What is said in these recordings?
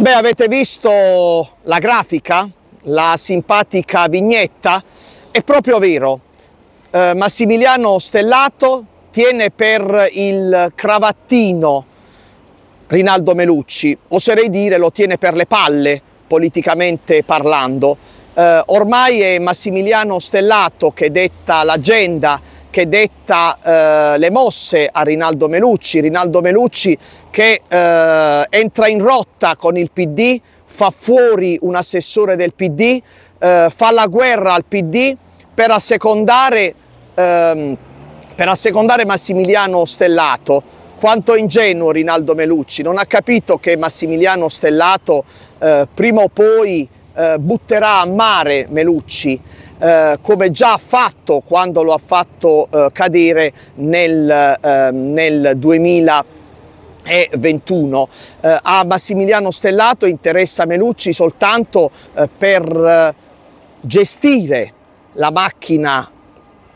Beh, avete visto la grafica, la simpatica vignetta? È proprio vero. Eh, Massimiliano Stellato tiene per il cravattino Rinaldo Melucci, oserei dire lo tiene per le palle, politicamente parlando. Eh, ormai è Massimiliano Stellato che detta l'agenda che detta eh, le mosse a Rinaldo Melucci, Rinaldo Melucci che eh, entra in rotta con il PD, fa fuori un assessore del PD, eh, fa la guerra al PD per assecondare, ehm, per assecondare Massimiliano Stellato. Quanto ingenuo Rinaldo Melucci, non ha capito che Massimiliano Stellato eh, prima o poi eh, butterà a mare Melucci. Eh, come già ha fatto quando lo ha fatto eh, cadere nel, eh, nel 2000 e 21. Eh, a Massimiliano Stellato interessa Melucci soltanto eh, per eh, gestire la macchina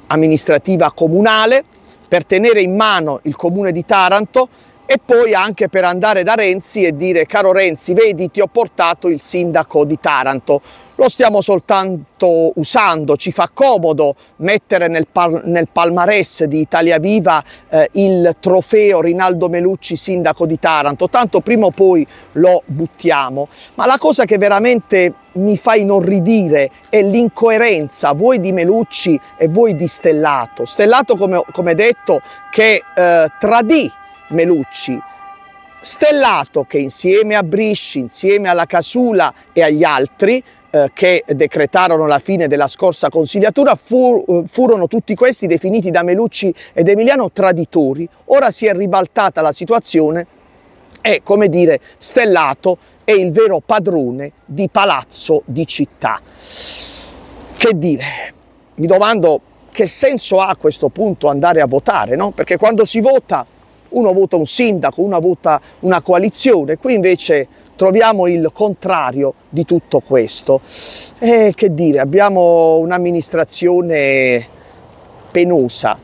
amministrativa comunale, per tenere in mano il comune di Taranto e poi anche per andare da Renzi e dire caro Renzi, vedi ti ho portato il sindaco di Taranto lo stiamo soltanto usando, ci fa comodo mettere nel, pal nel palmarès di Italia Viva eh, il trofeo Rinaldo Melucci sindaco di Taranto, tanto prima o poi lo buttiamo, ma la cosa che veramente mi fa inorridire è l'incoerenza voi di Melucci e voi di Stellato, Stellato come, come detto che eh, tradì Melucci, Stellato che insieme a Brisci, insieme alla Casula e agli altri eh, che decretarono la fine della scorsa consigliatura fu, eh, furono tutti questi definiti da Melucci ed Emiliano traditori. Ora si è ribaltata la situazione e, come dire, Stellato è il vero padrone di palazzo di città. Che dire? Mi domando che senso ha a questo punto andare a votare, no? Perché quando si vota uno vota un sindaco, uno vota una coalizione, qui invece troviamo il contrario di tutto questo. E che dire, abbiamo un'amministrazione penosa,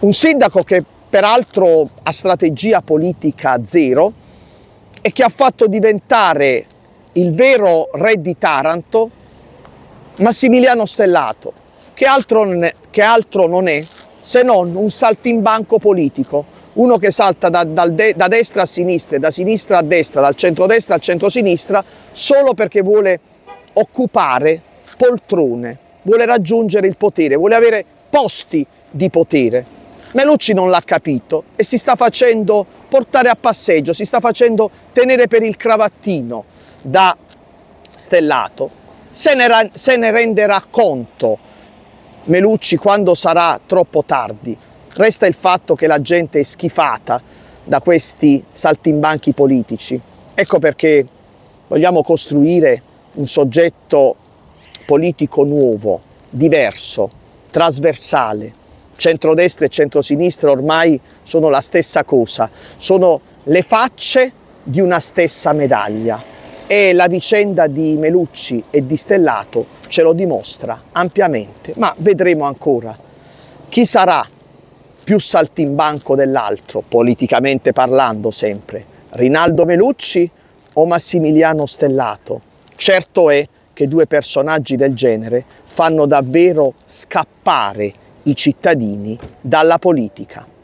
un sindaco che peraltro ha strategia politica zero e che ha fatto diventare il vero re di Taranto Massimiliano Stellato, che altro, è, che altro non è se non un saltimbanco politico uno che salta da, de da destra a sinistra, e da sinistra a destra, dal centro-destra al centro-sinistra, solo perché vuole occupare poltrone, vuole raggiungere il potere, vuole avere posti di potere. Melucci non l'ha capito e si sta facendo portare a passeggio, si sta facendo tenere per il cravattino da Stellato. Se ne, se ne renderà conto Melucci quando sarà troppo tardi, Resta il fatto che la gente è schifata da questi saltimbanchi politici. Ecco perché vogliamo costruire un soggetto politico nuovo, diverso, trasversale. Centrodestra e centrosinistra ormai sono la stessa cosa, sono le facce di una stessa medaglia e la vicenda di Melucci e di Stellato ce lo dimostra ampiamente, ma vedremo ancora chi sarà più saltimbanco dell'altro, politicamente parlando sempre, Rinaldo Melucci o Massimiliano Stellato? Certo è che due personaggi del genere fanno davvero scappare i cittadini dalla politica.